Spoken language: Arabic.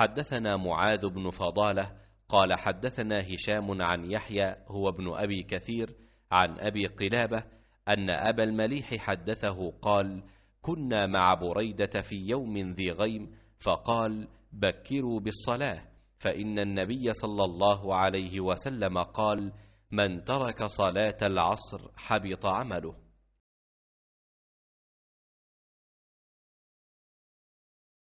حدثنا معاذ بن فضاله قال حدثنا هشام عن يحيى هو ابن ابي كثير عن ابي قلابه ان ابا المليح حدثه قال كنا مع بريده في يوم ذي غيم فقال بكروا بالصلاه فان النبي صلى الله عليه وسلم قال من ترك صلاه العصر حبط عمله